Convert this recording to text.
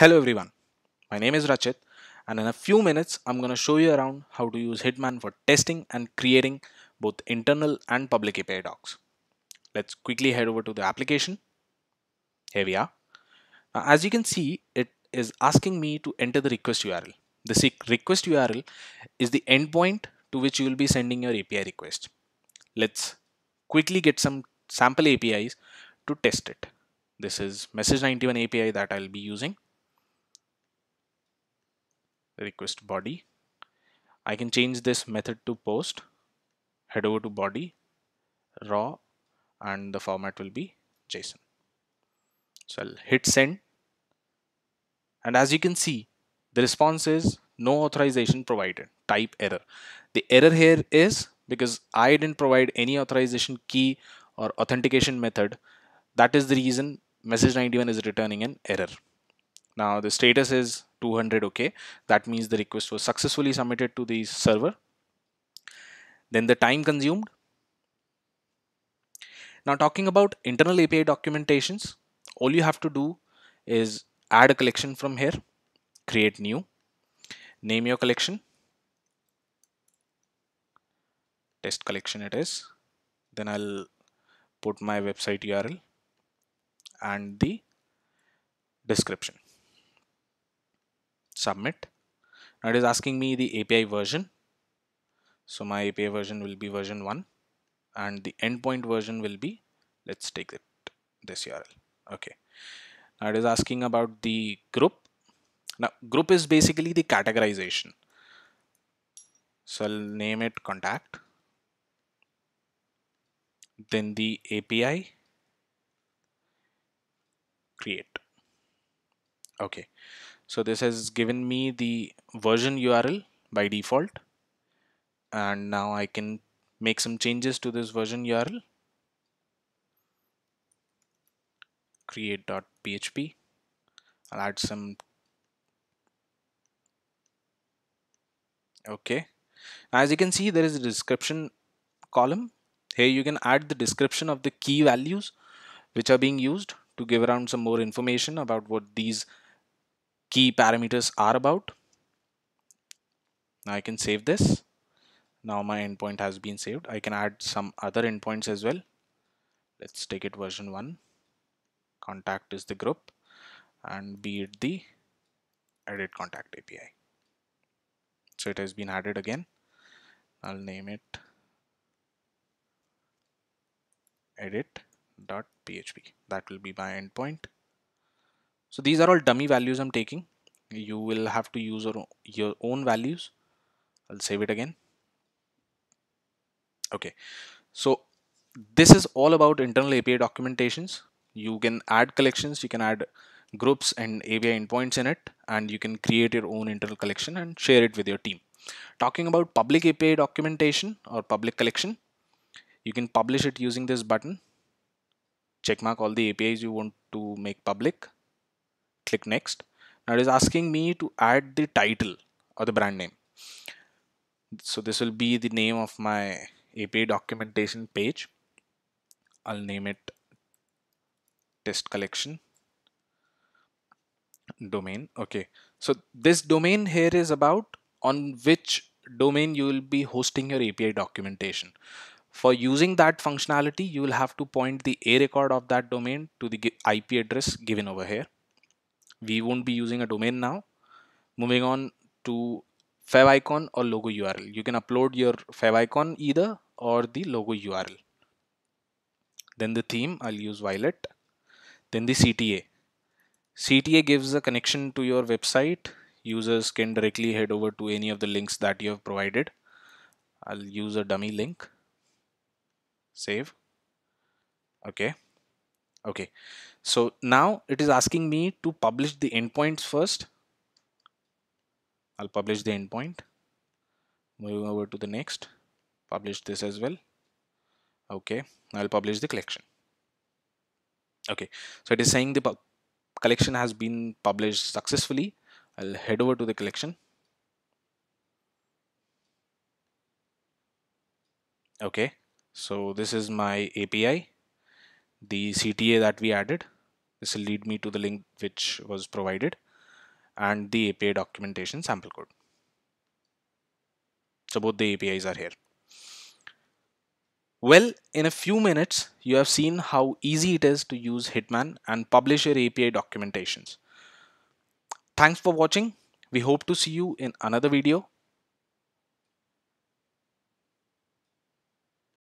Hello everyone, my name is Rachit and in a few minutes I'm going to show you around how to use Hitman for testing and creating both internal and public API docs. Let's quickly head over to the application. Here we are. Now, as you can see, it is asking me to enter the request URL. The request URL is the endpoint to which you will be sending your API request. Let's quickly get some sample APIs to test it. This is message91 API that I'll be using request body. I can change this method to post, head over to body, raw, and the format will be JSON. So I'll hit send. And as you can see, the response is no authorization provided, type error. The error here is because I didn't provide any authorization key or authentication method. That is the reason message 91 is returning an error. Now the status is 200 okay that means the request was successfully submitted to the server then the time consumed now talking about internal api documentations all you have to do is add a collection from here create new name your collection test collection it is then I'll put my website URL and the description submit. Now it is asking me the API version. So my API version will be version 1 and the endpoint version will be, let's take it, this URL. Okay. Now it is asking about the group. Now group is basically the categorization. So I'll name it contact. Then the API create. Okay. So this has given me the version URL by default. And now I can make some changes to this version URL. create.php. I'll add some. Okay. As you can see, there is a description column. Here you can add the description of the key values which are being used to give around some more information about what these key parameters are about. Now I can save this. Now my endpoint has been saved. I can add some other endpoints as well. Let's take it version 1. Contact is the group and be it the edit contact API. So it has been added again. I'll name it edit.php. That will be my endpoint. So these are all dummy values I'm taking. You will have to use your own values. I'll save it again. Okay, so this is all about internal API documentations. You can add collections, you can add groups and API endpoints in it, and you can create your own internal collection and share it with your team. Talking about public API documentation or public collection, you can publish it using this button. Checkmark all the APIs you want to make public click next now it is asking me to add the title or the brand name so this will be the name of my API documentation page I'll name it test collection domain okay so this domain here is about on which domain you will be hosting your API documentation for using that functionality you will have to point the a record of that domain to the IP address given over here we won't be using a domain now moving on to fav icon or logo url you can upload your fav icon either or the logo url then the theme i'll use violet then the cta cta gives a connection to your website users can directly head over to any of the links that you have provided i'll use a dummy link save okay okay so now it is asking me to publish the endpoints first I'll publish the endpoint moving over to the next publish this as well okay I'll publish the collection okay so it is saying the collection has been published successfully I'll head over to the collection okay so this is my API the CTA that we added. This will lead me to the link which was provided and the API documentation sample code. So both the APIs are here. Well, in a few minutes, you have seen how easy it is to use Hitman and publish your API documentations. Thanks for watching. We hope to see you in another video.